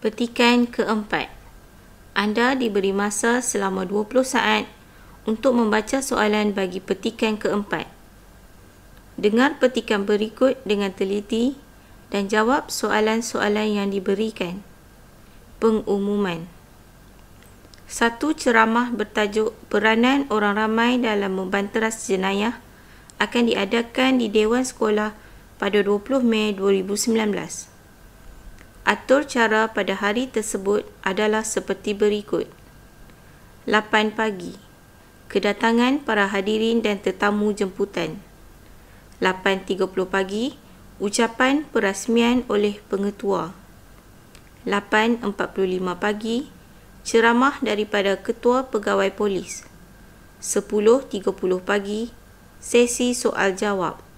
Petikan keempat. Anda diberi masa selama 20 saat untuk membaca soalan bagi petikan keempat. Dengar petikan berikut dengan teliti dan jawab soalan-soalan yang diberikan. Pengumuman. Satu ceramah bertajuk Peranan Orang Ramai dalam Membanteras Jenayah akan diadakan di Dewan Sekolah pada 20 Mei 2019 atur cara pada hari tersebut adalah seperti berikut. 8 pagi. Kedatangan para hadirin dan tetamu jemputan. 8.30 pagi. Ucapan perasmian oleh pengetua. 8.45 pagi. Ceramah daripada ketua pegawai polis. 10.30 pagi. Sesi soal jawab. 11.30